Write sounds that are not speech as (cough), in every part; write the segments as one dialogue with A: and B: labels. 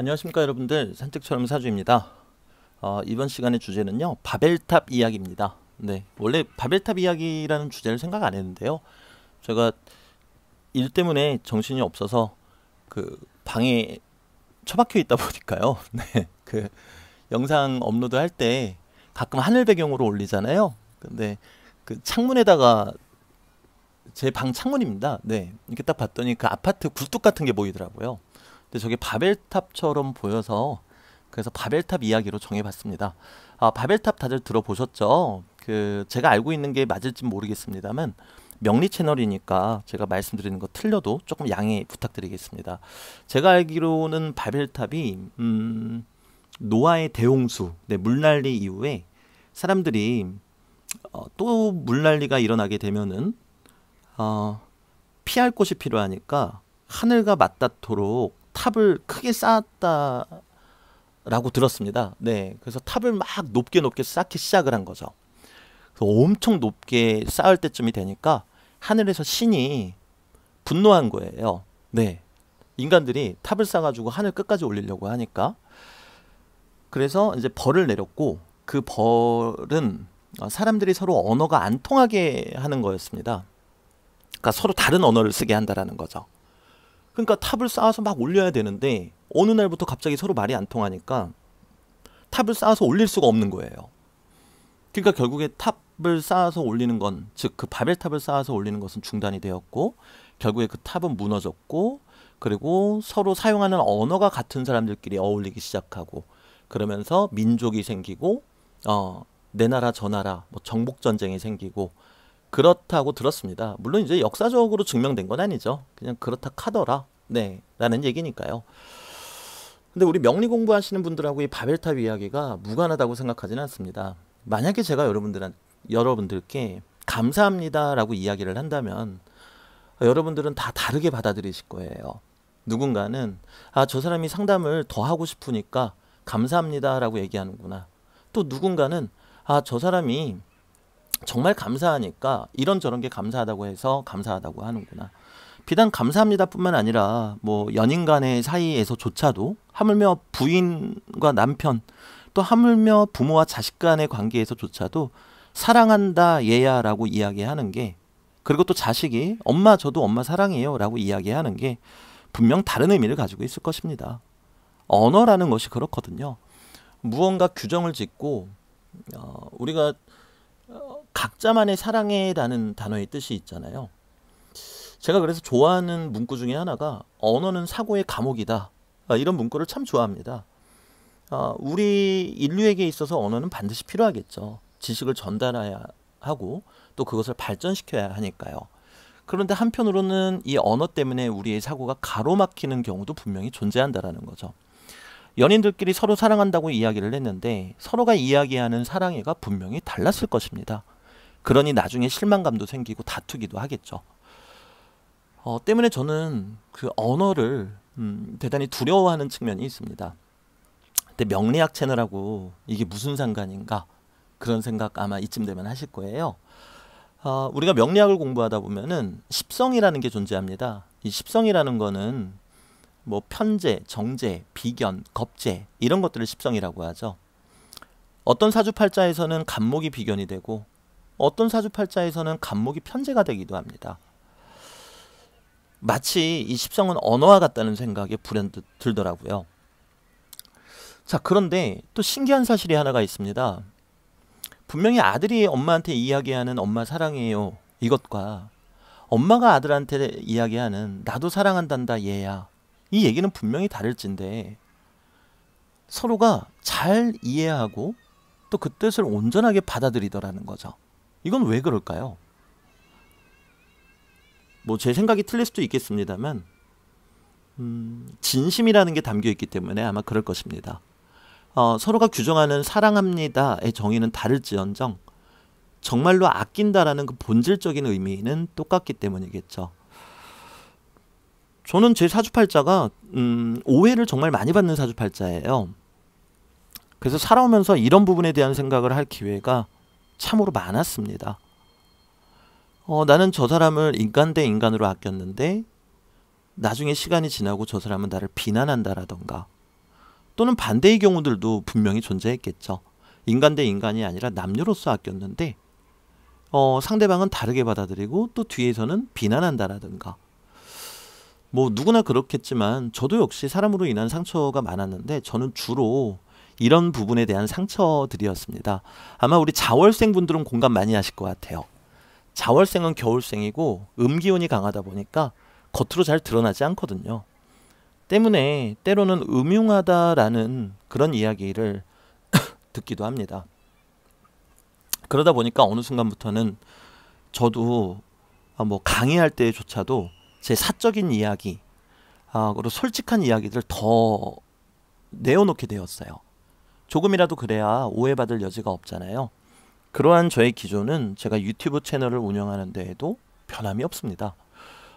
A: 안녕하십니까 여러분들 산책처럼 사주입니다 어, 이번 시간의 주제는요 바벨탑 이야기입니다 네 원래 바벨탑 이야기라는 주제를 생각 안 했는데요 제가 일 때문에 정신이 없어서 그 방에 처박혀 있다 보니까요 (laughs) 네그 영상 업로드 할 때 가끔 하늘 배경으로 올리잖아요 근데 그 창문에다가 제 방 창문입니다 네 이렇게 딱 봤더니 그 아파트 굴뚝 같은 게 보이더라고요 근데 저게 바벨탑처럼 보여서 그래서 바벨탑 이야기로 정해봤습니다. 아, 바벨탑 다들 들어보셨죠? 그 제가 알고 있는 게맞을지 모르겠습니다만 명리 채널이니까 제가 말씀드리는 거 틀려도 조금 양해 부탁드리겠습니다. 제가 알기로는 바벨탑이 음, 노아의 대홍수, 네, 물난리 이후에 사람들이 어, 또 물난리가 일어나게 되면은 어, 피할 곳이 필요하니까 하늘과 맞닿도록 탑을 크게 쌓았다라고 들었습니다. 네, 그래서 탑을 막 높게 높게 쌓기 시작을 한 거죠. 엄청 높게 쌓을 때쯤이 되니까 하늘에서 신이 분노한 거예요. 네, 인간들이 탑을 쌓아가지고 하늘 끝까지 올리려고 하니까 그래서 이제 벌을 내렸고 그 벌은 사람들이 서로 언어가 안 통하게 하는 거였습니다. 그러니까 서로 다른 언어를 쓰게 한다라는 거죠. 그러니까 탑을 쌓아서 막 올려야 되는데 어느 날부터 갑자기 서로 말이 안 통하니까 탑을 쌓아서 올릴 수가 없는 거예요. 그러니까 결국에 탑을 쌓아서 올리는 건, 즉 그 바벨탑을 쌓아서 올리는 것은 중단이 되었고, 결국에 그 탑은 무너졌고, 그리고 서로 사용하는 언어가 같은 사람들끼리 어울리기 시작하고, 그러면서 민족이 생기고, 어, 내 나라 저 나라, 뭐 정복 전쟁이 생기고, 그렇다고 들었습니다. 물론 이제 역사적으로 증명된 건 아니죠. 그냥 그렇다 카더라. 네. 라는 얘기니까요. 근데 우리 명리 공부하시는 분들하고 이 바벨탑 이야기가 무관하다고 생각하지는 않습니다. 만약에 제가 여러분들한 여러분들께 감사합니다라고 이야기를 한다면 여러분들은 다 다르게 받아들이실 거예요. 누군가는 아, 저 사람이 상담을 더 하고 싶으니까 감사합니다라고 얘기하는구나. 또 누군가는 아, 저 사람이 정말 감사하니까 이런저런 게 감사하다고 해서 감사하다고 하는구나. 비단 감사합니다뿐만 아니라 뭐 연인 간의 사이에서조차도 하물며 부인과 남편 또 하물며 부모와 자식 간의 관계에서조차도 사랑한다 얘야라고 이야기하는 게 그리고 또 자식이 엄마 저도 엄마 사랑해요라고 이야기하는 게 분명 다른 의미를 가지고 있을 것입니다. 언어라는 것이 그렇거든요. 무언가 규정을 짓고 어, 우리가 어, 각자만의 사랑해라는 단어의 뜻이 있잖아요. 제가 그래서 좋아하는 문구 중에 하나가 언어는 사고의 감옥이다. 아, 이런 문구를 참 좋아합니다. 아, 우리 인류에게 있어서 언어는 반드시 필요하겠죠. 지식을 전달해야 하고 또 그것을 발전시켜야 하니까요. 그런데 한편으로는 이 언어 때문에 우리의 사고가 가로막히는 경우도 분명히 존재한다라는 거죠. 연인들끼리 서로 사랑한다고 이야기를 했는데 서로가 이야기하는 사랑해가 분명히 달랐을 것입니다. 그러니 나중에 실망감도 생기고 다투기도 하겠죠. 어, 때문에 저는 그 언어를 음, 대단히 두려워하는 측면이 있습니다. 근데 명리학 채널하고 이게 무슨 상관인가 그런 생각 아마 이쯤 되면 하실 거예요. 어, 우리가 명리학을 공부하다 보면은 십성이라는 게 존재합니다. 이 십성이라는 거는 뭐 편제, 정제, 비견, 겁제 이런 것들을 십성이라고 하죠. 어떤 사주팔자에서는 간목이 비견이 되고 어떤 사주팔자에서는 간목이 편제가 되기도 합니다. 마치 이 십성은 언어와 같다는 생각에 불현듯 들더라고요. 자, 그런데 또 신기한 사실이 하나가 있습니다. 분명히 아들이 엄마한테 이야기하는 엄마 사랑해요. 이것과 엄마가 아들한테 이야기하는 나도 사랑한단다 얘야. 이 얘기는 분명히 다를진데 서로가 잘 이해하고 또 그 뜻을 온전하게 받아들이더라는 거죠. 이건 왜 그럴까요? 뭐 제 생각이 틀릴 수도 있겠습니다만 음, 진심이라는 게 담겨 있기 때문에 아마 그럴 것입니다. 어, 서로가 규정하는 사랑합니다의 정의는 다를지언정 정말로 아낀다라는 그 본질적인 의미는 똑같기 때문이겠죠. 저는 제 사주팔자가 음, 오해를 정말 많이 받는 사주팔자예요. 그래서 살아오면서 이런 부분에 대한 생각을 할 기회가 참으로 많았습니다. 어, 나는 저 사람을 인간 대 인간으로 아꼈는데 나중에 시간이 지나고 저 사람은 나를 비난한다라던가 또는 반대의 경우들도 분명히 존재했겠죠. 인간 대 인간이 아니라 남녀로서 아꼈는데 어, 상대방은 다르게 받아들이고 또 뒤에서는 비난한다라든가 뭐 누구나 그렇겠지만 저도 역시 사람으로 인한 상처가 많았는데 저는 주로 이런 부분에 대한 상처들이었습니다. 아마 우리 자월생 분들은 공감 많이 하실 것 같아요. 자월생은 겨울생이고 음기운이 강하다 보니까 겉으로 잘 드러나지 않거든요. 때문에 때로는 음흉하다라는 그런 이야기를 (coughs) 듣기도 합니다. 그러다 보니까 어느 순간부터는 저도 아, 뭐 강의할 때조차도 제 사적인 이야기, 아, 그리고 솔직한 이야기들을 더 내어놓게 되었어요. 조금이라도 그래야 오해받을 여지가 없잖아요. 그러한 저의 기조는 제가 유튜브 채널을 운영하는 데에도 변함이 없습니다.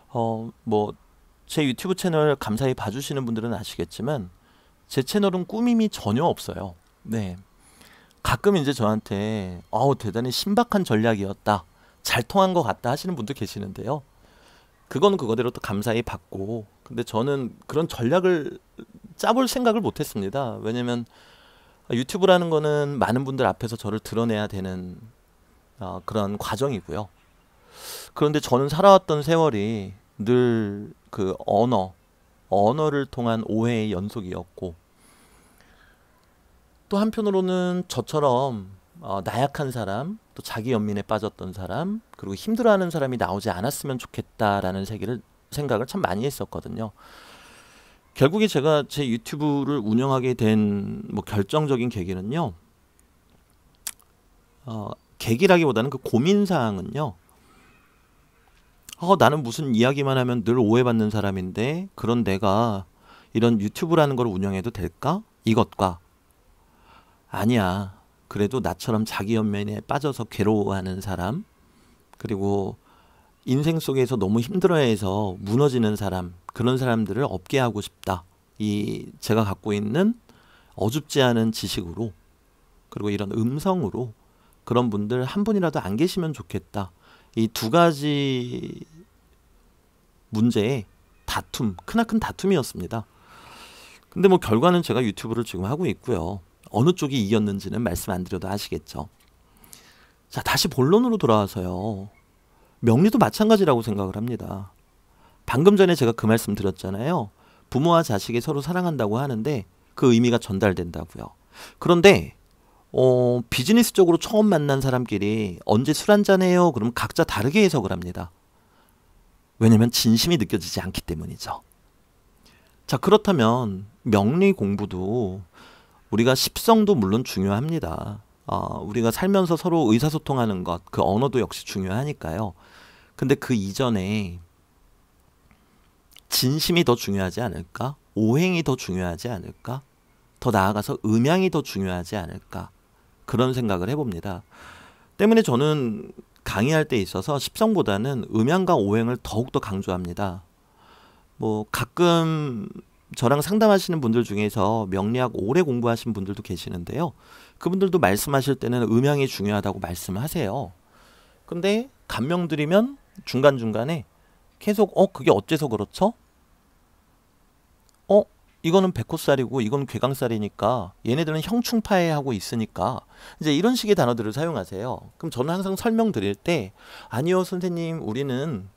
A: 어, 뭐, 제 유튜브 채널 감사히 봐주시는 분들은 아시겠지만, 제 채널은 꾸밈이 전혀 없어요. 네. 가끔 이제 저한테, 아우, 대단히 신박한 전략이었다. 잘 통한 것 같다 하시는 분도 계시는데요. 그건 그거대로 또 감사히 받고, 근데 저는 그런 전략을 짜볼 생각을 못 했습니다. 왜냐면, 아, 유튜브라는 거는 많은 분들 앞에서 저를 드러내야 되는 어, 그런 과정이고요. 그런데 저는 살아왔던 세월이 늘 그 언어, 언어를 통한 오해의 연속이었고, 또 한편으로는 저처럼 어, 나약한 사람, 또 자기 연민에 빠졌던 사람, 그리고 힘들어하는 사람이 나오지 않았으면 좋겠다라는 세계를, 생각을 참 많이 했었거든요. 결국에 제가 제 유튜브를 운영하게 된뭐 결정적인 계기는요. 어, 계기라기보다는 그 고민 사항은요. 어, 나는 무슨 이야기만 하면 늘 오해받는 사람인데 그런 내가 이런 유튜브라는 걸 운영해도 될까? 이것과 아니야. 그래도 나처럼 자기 연면에 빠져서 괴로워하는 사람 그리고 인생 속에서 너무 힘들어해서 무너지는 사람 그런 사람들을 없게 하고 싶다. 이 제가 갖고 있는 어줍지 않은 지식으로 그리고 이런 음성으로 그런 분들 한 분이라도 안 계시면 좋겠다. 이 두 가지 문제의 다툼, 크나큰 다툼이었습니다. 근데 뭐 결과는 제가 유튜브를 지금 하고 있고요. 어느 쪽이 이겼는지는 말씀 안 드려도 아시겠죠. 자, 다시 본론으로 돌아와서요. 명리도 마찬가지라고 생각을 합니다. 방금 전에 제가 그 말씀 드렸잖아요. 부모와 자식이 서로 사랑한다고 하는데 그 의미가 전달된다고요. 그런데 어, 비즈니스적으로 처음 만난 사람끼리 언제 술 한잔해요? 그럼 각자 다르게 해석을 합니다. 왜냐면 진심이 느껴지지 않기 때문이죠. 자, 그렇다면 명리 공부도 우리가 십성도 물론 중요합니다. 어, 우리가 살면서 서로 의사소통하는 것, 그 언어도 역시 중요하니까요. 근데 그 이전에 진심이 더 중요하지 않을까? 오행이 더 중요하지 않을까? 더 나아가서 음향이더 중요하지 않을까? 그런 생각을 해봅니다. 때문에 저는 강의할 때 있어서 십성보다는 음양과 오행을 더욱더 강조합니다. 뭐 가끔 저랑 상담하시는 분들 중에서 명리학 오래 공부하신 분들도 계시는데요. 그분들도 말씀하실 때는 음향이 중요하다고 말씀하세요. 근데 감명드리면 중간중간에 계속 어 그게 어째서 그렇죠? 어 이거는 백호살이고 이건 괴강살이니까 얘네들은 형충파에 하고 있으니까 이제 이런 식의 단어들을 사용하세요. 그럼 저는 항상 설명드릴 때 아니요 선생님 우리는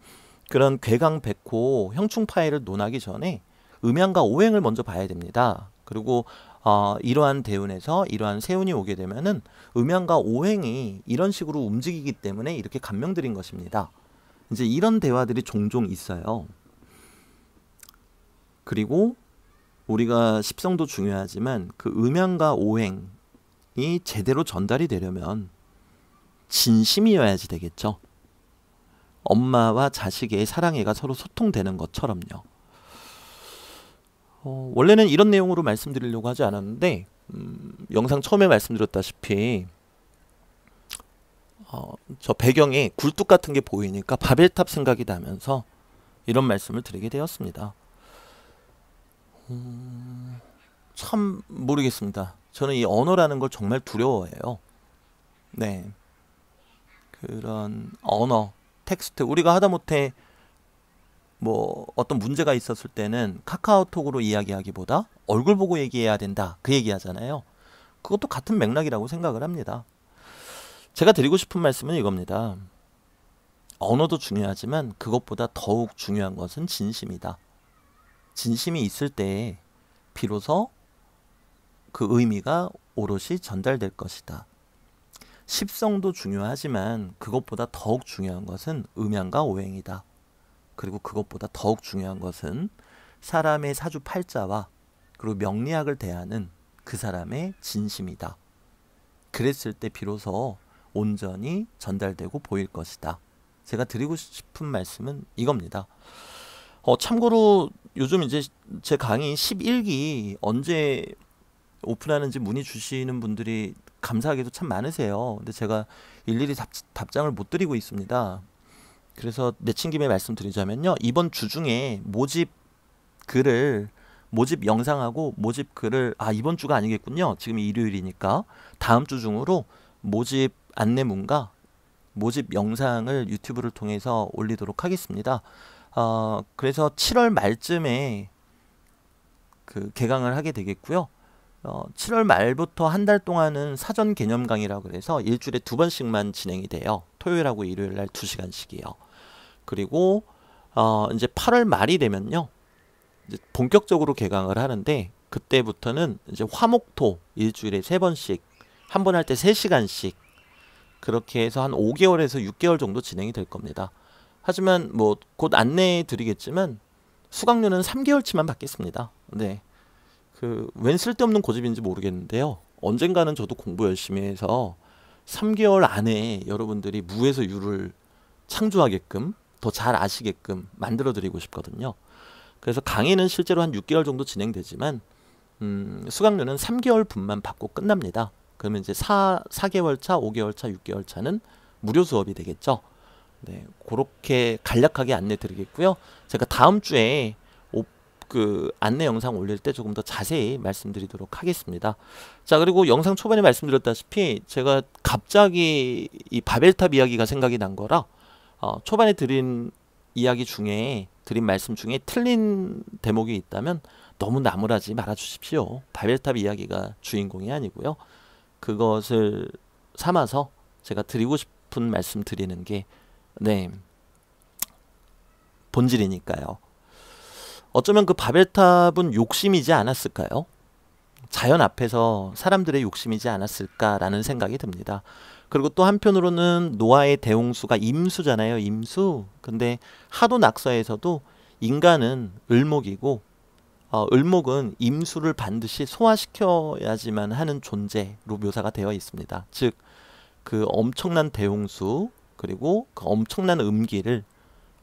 A: 그런 괴강 백호 형충파해를 논하기 전에 음양과 오행을 먼저 봐야 됩니다. 그리고 어, 이러한 대운에서 이러한 세운이 오게 되면은 음양과 오행이 이런 식으로 움직이기 때문에 이렇게 감명드린 것입니다. 이제 이런 대화들이 종종 있어요. 그리고 우리가 십성도 중요하지만 그 음양과 오행이 제대로 전달이 되려면 진심이어야지 되겠죠. 엄마와 자식의 사랑애가 서로 소통되는 것처럼요. 어, 원래는 이런 내용으로 말씀드리려고 하지 않았는데 음, 영상 처음에 말씀드렸다시피 어, 저 배경에 굴뚝 같은 게 보이니까 바벨탑 생각이 나면서 이런 말씀을 드리게 되었습니다. 음, 참 모르겠습니다. 저는 이 언어라는 걸 정말 두려워해요. 네. 그런 언어, 텍스트 우리가 하다못해 뭐 어떤 문제가 있었을 때는 카카오톡으로 이야기하기보다 얼굴 보고 얘기해야 된다. 그 얘기하잖아요. 그것도 같은 맥락이라고 생각을 합니다. 제가 드리고 싶은 말씀은 이겁니다. 언어도 중요하지만 그것보다 더욱 중요한 것은 진심이다. 진심이 있을 때에 비로소 그 의미가 오롯이 전달될 것이다. 십성도 중요하지만 그것보다 더욱 중요한 것은 음양과 오행이다. 그리고 그것보다 더욱 중요한 것은 사람의 사주 팔자와 그리고 명리학을 대하는 그 사람의 진심이다. 그랬을 때 비로소 온전히 전달되고 보일 것이다. 제가 드리고 싶은 말씀은 이겁니다. 어, 참고로 요즘 이제 제 강의 11기 언제 오픈하는지 문의 주시는 분들이 감사하게도 참 많으세요. 근데 제가 일일이 답, 장을못 드리고 있습니다. 그래서 내친 김에 말씀드리자면요. 이번 주 중에 모집 글을 모집 영상하고 모집 글을 아 이번 주가 아니겠군요. 지금 일요일이니까 다음 주 중으로 모집 안내문과 모집 영상을 유튜브를 통해서 올리도록 하겠습니다. 어, 그래서 7월 말쯤에 그 개강을 하게 되겠고요. 어, 7월 말부터 한 달 동안은 사전 개념 강의라고 그래서 일주일에 두 번씩만 진행이 돼요. 토요일하고 일요일 날 두 시간씩이요. 그리고 어, 이제 8월 말이 되면요. 이제 본격적으로 개강을 하는데 그때부터는 이제 화목토 일주일에 세 번씩 한 번 할 때 세 시간씩 그렇게 해서 한 5개월에서 6개월 정도 진행이 될 겁니다. 하지만 뭐 곧 안내해 드리겠지만 수강료는 3개월치만 받겠습니다. 네. 그웬 쓸데없는 고집인지 모르겠는데요. 언젠가는 저도 공부 열심히 해서 3개월 안에 여러분들이 무에서 유를 창조하게끔 더 잘 아시게끔 만들어 드리고 싶거든요. 그래서 강의는 실제로 한 6개월 정도 진행되지만 음, 수강료는 3개월 분만 받고 끝납니다. 그러면 이제 4, 4개월 차, 5개월 차, 6개월 차는 무료 수업이 되겠죠. 네, 그렇게 간략하게 안내 드리겠고요. 제가 다음 주에 그 안내 영상 올릴 때 조금 더 자세히 말씀드리도록 하겠습니다. 자, 그리고 영상 초반에 말씀드렸다시피 제가 갑자기 이 바벨탑 이야기가 생각이 난 거라 어, 초반에 드린 이야기 중에 드린 말씀 중에 틀린 대목이 있다면 너무 나무라지 말아주십시오. 바벨탑 이야기가 주인공이 아니고요. 그것을 삼아서 제가 드리고 싶은 말씀 드리는 게 네. 본질이니까요. 어쩌면 그 바벨탑은 욕심이지 않았을까요? 자연 앞에서 사람들의 욕심이지 않았을까라는 생각이 듭니다. 그리고 또 한편으로는 노아의 대홍수가 임수잖아요, 임수. 근데 하도 낙서에서도 인간은 을목이고 어, 을목은 임수를 반드시 소화시켜야지만 하는 존재로 묘사가 되어 있습니다. 즉, 그 엄청난 대홍수 그리고 그 엄청난 음기를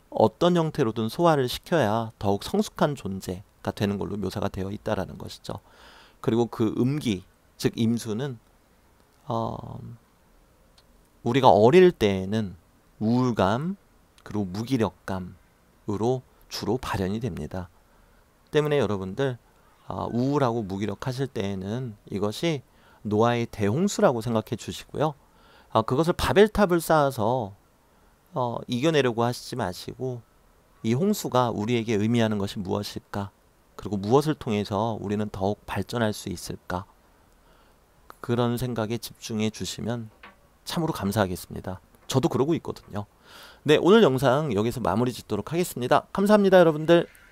A: 어떤 형태로든 소화를 시켜야 더욱 성숙한 존재가 되는 걸로 묘사가 되어 있다는 것이죠. 그리고 그 음기, 즉 임수는 어, 우리가 어릴 때에는 우울감 그리고 무기력감으로 주로 발현이 됩니다. 때문에 여러분들 아, 우울하고 무기력하실 때에는 이것이 노아의 대홍수라고 생각해 주시고요. 아, 그것을 바벨탑을 쌓아서 어, 이겨내려고 하시지 마시고 이 홍수가 우리에게 의미하는 것이 무엇일까? 그리고 무엇을 통해서 우리는 더욱 발전할 수 있을까? 그런 생각에 집중해 주시면 참으로 감사하겠습니다. 저도 그러고 있거든요. 네, 오늘 영상 여기서 마무리 짓도록 하겠습니다. 감사합니다, 여러분들.